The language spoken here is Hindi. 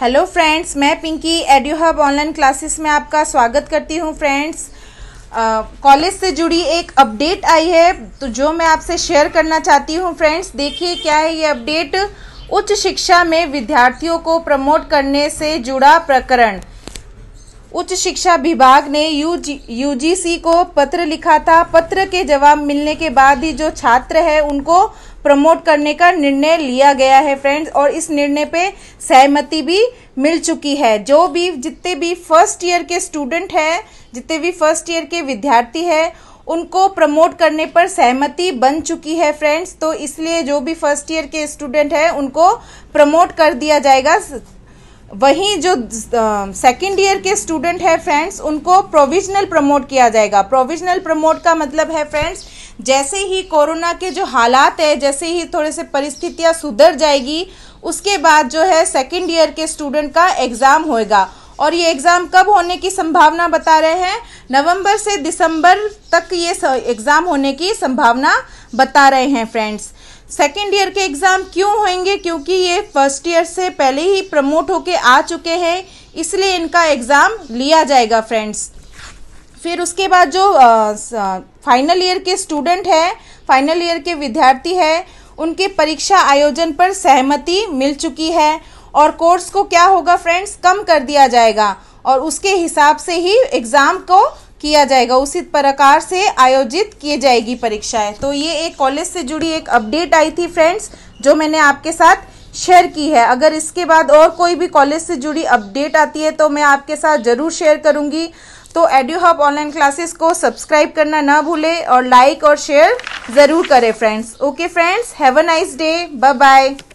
हेलो फ्रेंड्स मैं पिंकी एडियो हब ऑनलाइन क्लासेस में आपका स्वागत करती हूँ फ्रेंड्स कॉलेज से जुड़ी एक अपडेट आई है तो जो मैं आपसे शेयर करना चाहती हूँ फ्रेंड्स देखिए क्या है ये अपडेट उच्च शिक्षा में विद्यार्थियों को प्रमोट करने से जुड़ा प्रकरण उच्च शिक्षा विभाग ने यू जी को पत्र लिखा था पत्र के जवाब मिलने के बाद ही जो छात्र है उनको प्रमोट करने का निर्णय लिया गया है फ्रेंड्स और इस निर्णय पे सहमति भी मिल चुकी है जो भी जितने भी फर्स्ट ईयर के स्टूडेंट हैं जितने भी फर्स्ट ईयर के विद्यार्थी हैं उनको प्रमोट करने पर सहमति बन चुकी है फ्रेंड्स तो इसलिए जो भी फर्स्ट ईयर के स्टूडेंट हैं उनको प्रमोट कर दिया जाएगा वहीं जो सेकंड ईयर के स्टूडेंट है फ्रेंड्स उनको प्रोविजनल प्रमोट किया जाएगा प्रोविजनल प्रमोट का मतलब है फ्रेंड्स जैसे ही कोरोना के जो हालात है जैसे ही थोड़े से परिस्थितियाँ सुधर जाएगी उसके बाद जो है सेकेंड ईयर के स्टूडेंट का एग्ज़ाम होएगा और ये एग्ज़ाम कब होने की संभावना बता रहे हैं नवंबर से दिसंबर तक ये एग्ज़ाम होने की संभावना बता रहे हैं फ्रेंड्स सेकेंड ईयर के एग्ज़ाम क्यों होंगे क्योंकि ये फर्स्ट ईयर से पहले ही प्रमोट होके आ चुके हैं इसलिए इनका एग्ज़ाम लिया जाएगा फ्रेंड्स फिर उसके बाद जो फाइनल ईयर के स्टूडेंट हैं फाइनल ईयर के विद्यार्थी हैं उनके परीक्षा आयोजन पर सहमति मिल चुकी है और कोर्स को क्या होगा फ्रेंड्स कम कर दिया जाएगा और उसके हिसाब से ही एग्ज़ाम को किया जाएगा उसी प्रकार से आयोजित किए जाएगी परीक्षाएं तो ये एक कॉलेज से जुड़ी एक अपडेट आई थी फ्रेंड्स जो मैंने आपके साथ शेयर की है अगर इसके बाद और कोई भी कॉलेज से जुड़ी अपडेट आती है तो मैं आपके साथ ज़रूर शेयर करूंगी तो एडियो हब ऑनलाइन क्लासेस को सब्सक्राइब करना ना भूले और लाइक और शेयर ज़रूर करें friends okay friends have a nice day bye bye